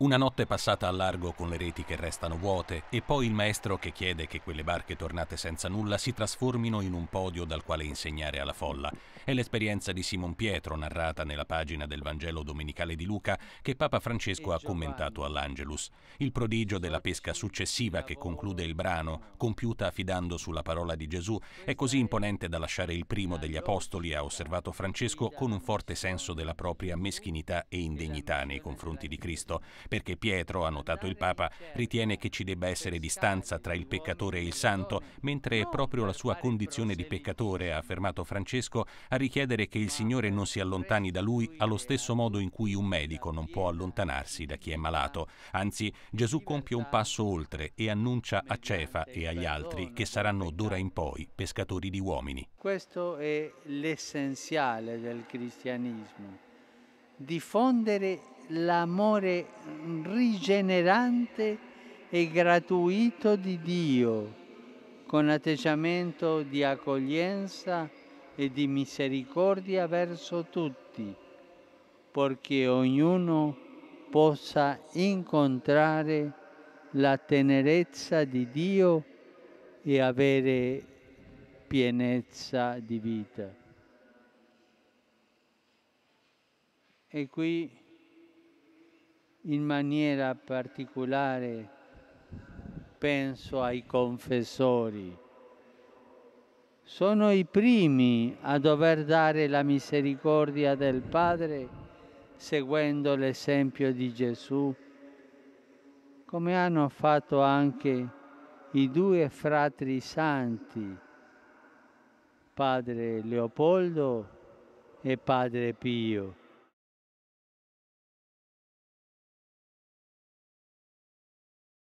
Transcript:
Una notte passata al largo con le reti che restano vuote e poi il maestro che chiede che quelle barche tornate senza nulla si trasformino in un podio dal quale insegnare alla folla. È l'esperienza di Simon Pietro narrata nella pagina del Vangelo Domenicale di Luca che Papa Francesco ha commentato all'Angelus. Il prodigio della pesca successiva che conclude il brano, compiuta affidando sulla parola di Gesù, è così imponente da lasciare il primo degli apostoli, ha osservato Francesco, con un forte senso della propria meschinità e indegnità nei confronti di Cristo perché Pietro, ha notato il Papa, ritiene che ci debba essere distanza tra il peccatore e il santo, mentre è proprio la sua condizione di peccatore, ha affermato Francesco, a richiedere che il Signore non si allontani da lui allo stesso modo in cui un medico non può allontanarsi da chi è malato. Anzi, Gesù compie un passo oltre e annuncia a Cefa e agli altri che saranno d'ora in poi pescatori di uomini. Questo è l'essenziale del cristianesimo, diffondere l'amore rigenerante e gratuito di Dio, con atteggiamento di accoglienza e di misericordia verso tutti, perché ognuno possa incontrare la tenerezza di Dio e avere pienezza di vita. E qui in maniera particolare penso ai confessori. Sono i primi a dover dare la misericordia del Padre seguendo l'esempio di Gesù, come hanno fatto anche i due fratri santi, padre Leopoldo e padre Pio